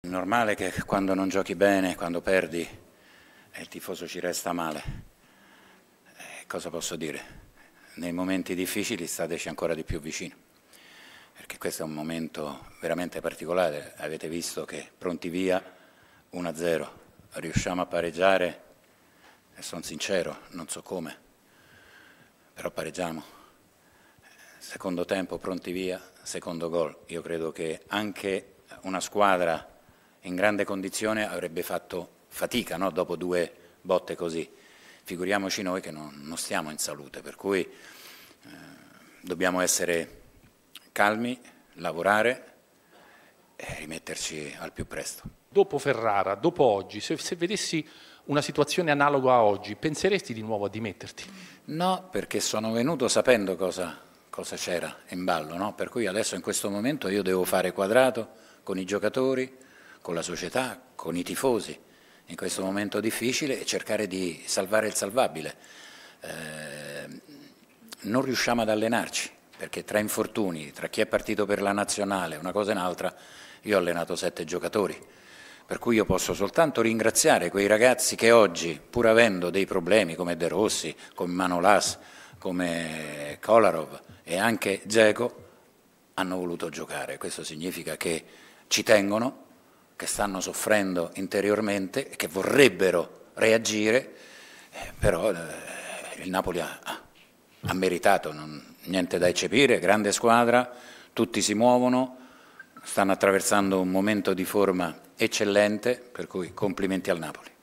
È normale che quando non giochi bene, quando perdi, il tifoso ci resta male. Eh, cosa posso dire? Nei momenti difficili stateci ancora di più vicini, perché questo è un momento veramente particolare. Avete visto che pronti via 1-0, riusciamo a pareggiare, e sono sincero, non so come, però pareggiamo. Secondo tempo, pronti via, secondo gol. Io credo che anche una squadra in grande condizione avrebbe fatto fatica no? dopo due botte così. Figuriamoci noi che non, non stiamo in salute, per cui eh, dobbiamo essere calmi, lavorare e rimetterci al più presto. Dopo Ferrara, dopo oggi, se, se vedessi una situazione analoga a oggi, penseresti di nuovo a dimetterti? No, perché sono venuto sapendo cosa, cosa c'era in ballo, no? per cui adesso in questo momento io devo fare quadrato con i giocatori, con la società, con i tifosi in questo momento difficile e cercare di salvare il salvabile. Eh, non riusciamo ad allenarci perché tra infortuni, tra chi è partito per la nazionale, una cosa e un'altra, io ho allenato sette giocatori, per cui io posso soltanto ringraziare quei ragazzi che oggi, pur avendo dei problemi come De Rossi, come Manolas, come Kolarov e anche Zeco, hanno voluto giocare. Questo significa che ci tengono che stanno soffrendo interiormente e che vorrebbero reagire, eh, però eh, il Napoli ha, ha meritato, non, niente da eccepire, grande squadra, tutti si muovono, stanno attraversando un momento di forma eccellente, per cui complimenti al Napoli.